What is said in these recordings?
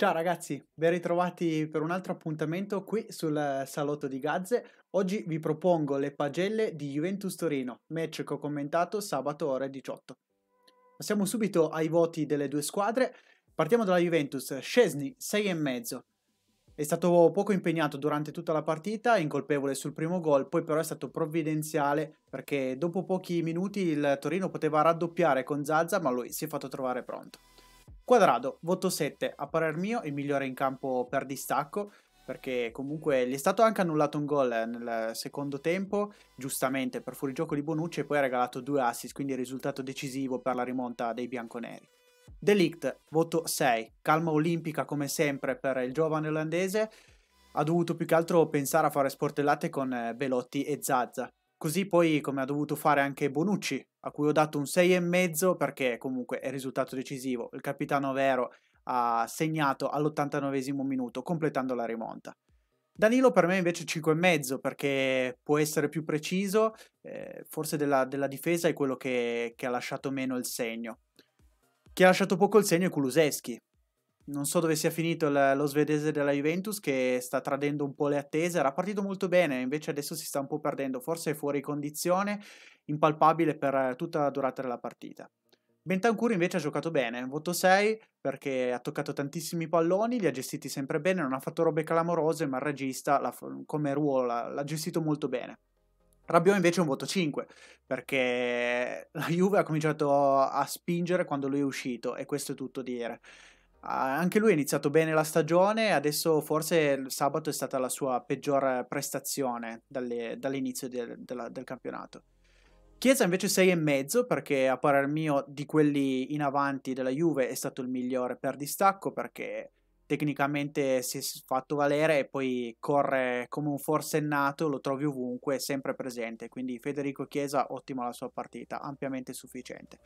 Ciao ragazzi, ben ritrovati per un altro appuntamento qui sul salotto di Gazze. Oggi vi propongo le pagelle di Juventus Torino, match che ho commentato sabato ore 18. Passiamo subito ai voti delle due squadre. Partiamo dalla Juventus, Scesni 6,5. È stato poco impegnato durante tutta la partita, incolpevole sul primo gol, poi però è stato provvidenziale perché dopo pochi minuti il Torino poteva raddoppiare con Zazza, ma lui si è fatto trovare pronto. Quadrado, voto 7, a parer mio il migliore in campo per distacco, perché comunque gli è stato anche annullato un gol eh, nel secondo tempo, giustamente per fuorigioco di Bonucci e poi ha regalato due assist, quindi risultato decisivo per la rimonta dei bianconeri. Delict, voto 6, calma olimpica come sempre per il giovane olandese, ha dovuto più che altro pensare a fare sportellate con eh, Velotti e Zazza. Così poi come ha dovuto fare anche Bonucci a cui ho dato un 6,5 perché comunque è risultato decisivo. Il capitano Vero ha segnato all'89 minuto, completando la rimonta. Danilo per me invece 5,5 perché può essere più preciso, eh, forse della, della, difesa è quello che, che, ha lasciato meno il segno. Chi ha lasciato poco il segno è Kuluseschi, non so dove sia finito la, lo svedese della Juventus che sta tradendo un po' le attese, era partito molto bene, invece adesso si sta un po' perdendo, forse è fuori condizione, impalpabile per eh, tutta la durata della partita. Bentancur invece ha giocato bene, voto 6 perché ha toccato tantissimi palloni, li ha gestiti sempre bene, non ha fatto robe clamorose, ma il regista la, come ruolo l'ha gestito molto bene. Rabiot invece è un voto 5 perché la Juve ha cominciato a spingere quando lui è uscito e questo è tutto dire. Ah, anche lui ha iniziato bene la stagione, adesso forse il sabato è stata la sua peggior prestazione dalle, dall'inizio del, della, del, campionato. Chiesa invece 6,5 perché a parer mio di quelli in avanti della Juve è stato il migliore per distacco perché tecnicamente si è fatto valere e poi corre come un forsennato, lo trovi ovunque, sempre presente, quindi Federico Chiesa ottima la sua partita, ampiamente sufficiente.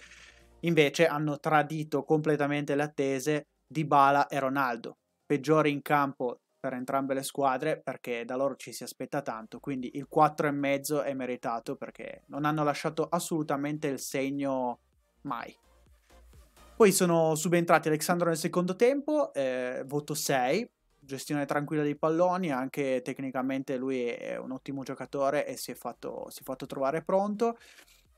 Invece hanno tradito completamente le attese Dybala e Ronaldo, peggiori in campo per entrambe le squadre perché da loro ci si aspetta tanto, quindi il 4,5 è meritato perché non hanno lasciato assolutamente il segno mai. Poi sono subentrati Alexandro nel secondo tempo, eh, voto 6, gestione tranquilla dei palloni, anche tecnicamente lui è un ottimo giocatore e si è fatto, si è fatto trovare pronto.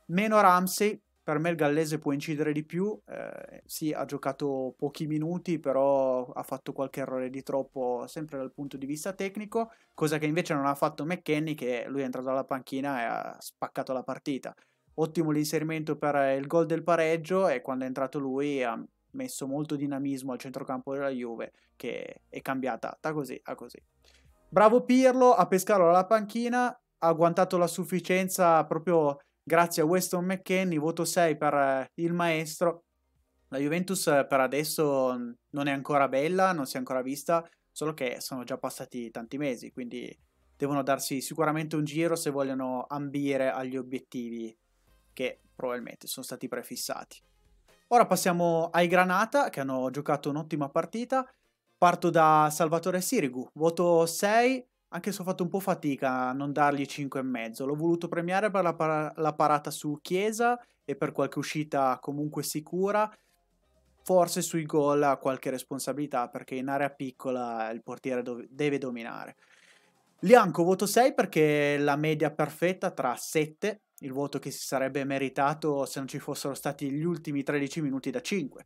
Meno Ramsey, per me il gallese può incidere di più, eh, sì ha giocato pochi minuti però ha fatto qualche errore di troppo sempre dal punto di vista tecnico, cosa che invece non ha fatto McKenny che lui è entrato dalla panchina e ha spaccato la partita. Ottimo l'inserimento per il gol del pareggio e quando è entrato lui ha messo molto dinamismo al centrocampo della Juve che è cambiata da così a così. Bravo Pirlo a pescarlo dalla panchina, ha agguantato la sufficienza proprio Grazie a Weston McKennie, voto 6 per eh, il maestro. La Juventus eh, per adesso non è ancora bella, non si è ancora vista, solo che sono già passati tanti mesi, quindi devono darsi sicuramente un giro se vogliono ambire agli obiettivi che probabilmente sono stati prefissati. Ora passiamo ai Granata che hanno giocato un'ottima partita. Parto da Salvatore Sirigu, voto 6 anche se ho fatto un po' fatica a non dargli 5,5. L'ho voluto premiare per la, par- la, parata su Chiesa e per qualche uscita comunque sicura. Forse sui gol ha qualche responsabilità perché in area piccola il portiere dov- deve dominare. Lianco voto 6 perché la media perfetta tra 7, il voto che si sarebbe meritato se non ci fossero stati gli ultimi 13 minuti da 5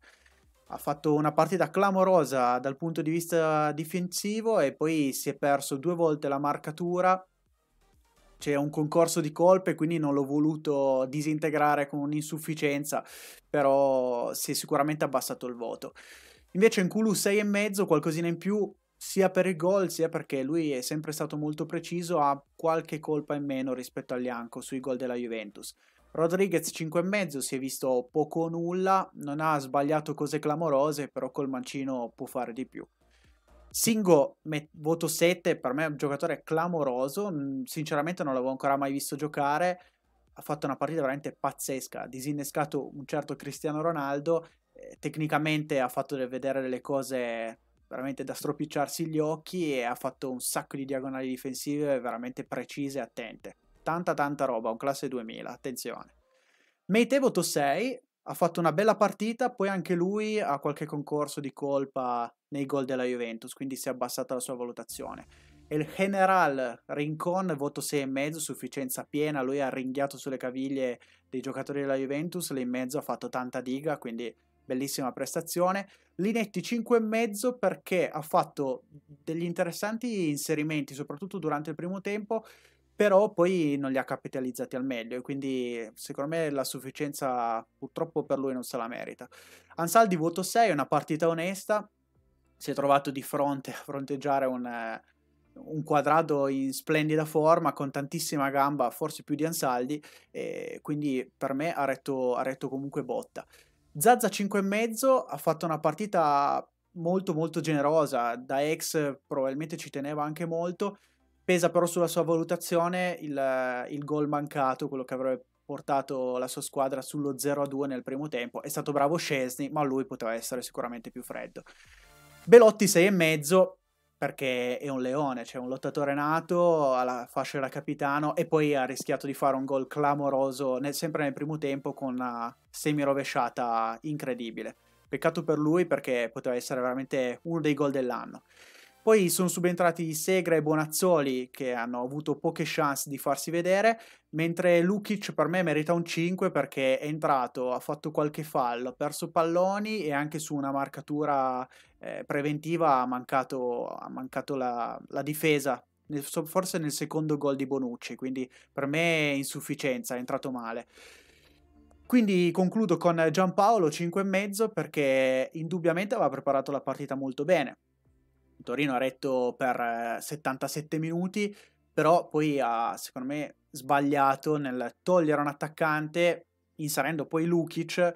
ha fatto una partita clamorosa dal punto di vista difensivo e poi si è perso due volte la marcatura. C'è un concorso di colpe, quindi non l'ho voluto disintegrare con un'insufficienza, però si è sicuramente abbassato il voto. Invece in Kulu 6,5 qualcosina in più sia per il gol sia perché lui è sempre stato molto preciso, ha qualche colpa in meno rispetto a Lianco sui gol della Juventus. Rodriguez 5,5 si è visto poco o nulla, non ha sbagliato cose clamorose, però col mancino può fare di più. Singo, voto 7, per me è un giocatore clamoroso, mm, sinceramente non l'avevo ancora mai visto giocare, ha fatto una partita veramente pazzesca, ha disinnescato un certo Cristiano Ronaldo, eh, tecnicamente ha fatto vedere delle cose veramente da stropicciarsi gli occhi e ha fatto un sacco di diagonali difensive veramente precise e attente. Tanta tanta roba, un classe 2000, attenzione. voto 6, ha fatto una bella partita, poi anche lui ha qualche concorso di colpa nei gol della Juventus, quindi si è abbassata la sua valutazione. il General Rincon, voto 6,5, sufficienza piena, lui ha ringhiato sulle caviglie dei giocatori della Juventus, lì in mezzo ha fatto tanta diga, quindi bellissima prestazione. Linetti 5,5 perché ha fatto degli interessanti inserimenti, soprattutto durante il primo tempo, però poi non li ha capitalizzati al meglio e quindi secondo me la sufficienza purtroppo per lui non se la merita. Ansaldi voto 6, è una partita onesta, si è trovato di fronte a fronteggiare un, un quadrato in splendida forma, con tantissima gamba, forse più di Ansaldi, quindi per me ha retto, ha retto comunque botta. Zazza 5,5 ha fatto una partita molto molto generosa, da ex probabilmente ci teneva anche molto, Pesa però sulla sua valutazione il, il gol mancato, quello che avrebbe portato la sua squadra sullo 0-2 nel primo tempo. È stato bravo Scesni, ma lui poteva essere sicuramente più freddo. Belotti 6,5 perché è un leone, cioè un lottatore nato, alla fascia da capitano e poi ha rischiato di fare un gol clamoroso nel, sempre nel primo tempo con una semi rovesciata incredibile. Peccato per lui perché poteva essere veramente uno dei gol dell'anno. Poi sono subentrati Segre e Bonazzoli che hanno avuto poche chance di farsi vedere, mentre Lukic per me merita un 5 perché è entrato, ha fatto qualche fallo, ha perso palloni e anche su una marcatura eh, preventiva ha mancato, ha mancato la, la difesa forse nel secondo gol di Bonucci, quindi per me è insufficienza, è entrato male. Quindi concludo con Giampaolo 5,5 perché indubbiamente aveva preparato la partita molto bene. Torino ha retto per 77 eh, minuti, però poi ha, secondo me, sbagliato nel togliere un attaccante, inserendo poi Lukic,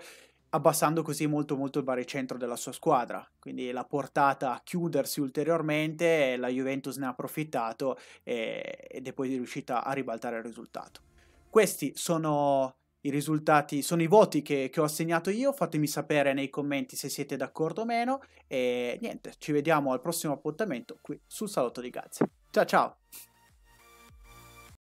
abbassando così molto molto il baricentro della sua squadra. Quindi l'ha portata a chiudersi ulteriormente, la Juventus ne ha approfittato e, eh, ed è poi riuscita a ribaltare il risultato. Questi sono i risultati sono i voti che, che, ho assegnato io. Fatemi sapere nei commenti se siete d'accordo o meno. E niente, ci vediamo al prossimo appuntamento qui sul Salotto di Gazia. Ciao ciao!